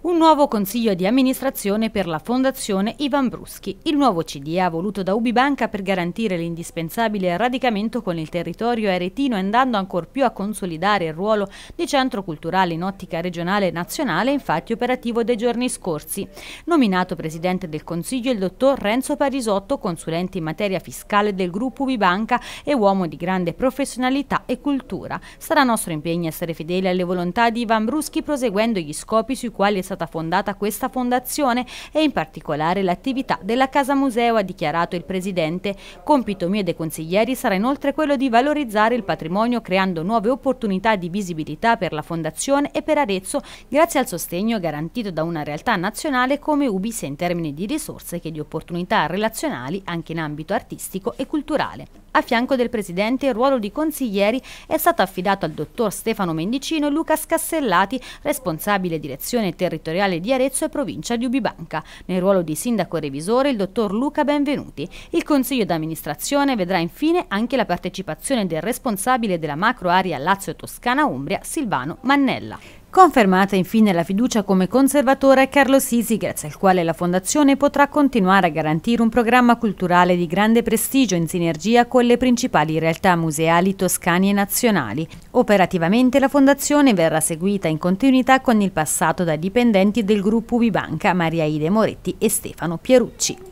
un nuovo consiglio di amministrazione per la Fondazione Ivan Bruschi. Il nuovo CDA voluto da Ubibanca per garantire l'indispensabile radicamento con il territorio aretino andando ancor più a consolidare il ruolo di centro culturale in ottica regionale e nazionale infatti operativo dei giorni scorsi. Nominato presidente del consiglio il dottor Renzo Parisotto, consulente in materia fiscale del gruppo Ubibanca e uomo di grande professionalità e cultura. Sarà nostro impegno essere fedeli alle volontà di Ivan Bruschi proseguendo gli scopi sui quali è stata fondata questa fondazione e in particolare l'attività della Casa Museo, ha dichiarato il Presidente. Compito mio e dei consiglieri sarà inoltre quello di valorizzare il patrimonio creando nuove opportunità di visibilità per la fondazione e per Arezzo grazie al sostegno garantito da una realtà nazionale come Ubi sia in termini di risorse che di opportunità relazionali anche in ambito artistico e culturale. A fianco del Presidente il ruolo di consiglieri è stato affidato al dottor Stefano Mendicino e Luca Scassellati, responsabile direzione territoriale territoriale di Arezzo e provincia di Ubibanca. Nel ruolo di sindaco revisore il dottor Luca Benvenuti. Il consiglio d'amministrazione vedrà infine anche la partecipazione del responsabile della macro area Lazio Toscana Umbria, Silvano Mannella. Confermata infine la fiducia come conservatore a Carlo Sisi, grazie al quale la Fondazione potrà continuare a garantire un programma culturale di grande prestigio in sinergia con le principali realtà museali toscane e nazionali. Operativamente la Fondazione verrà seguita in continuità con il passato dai dipendenti del gruppo Ubibanca, Maria Ide Moretti e Stefano Pierucci.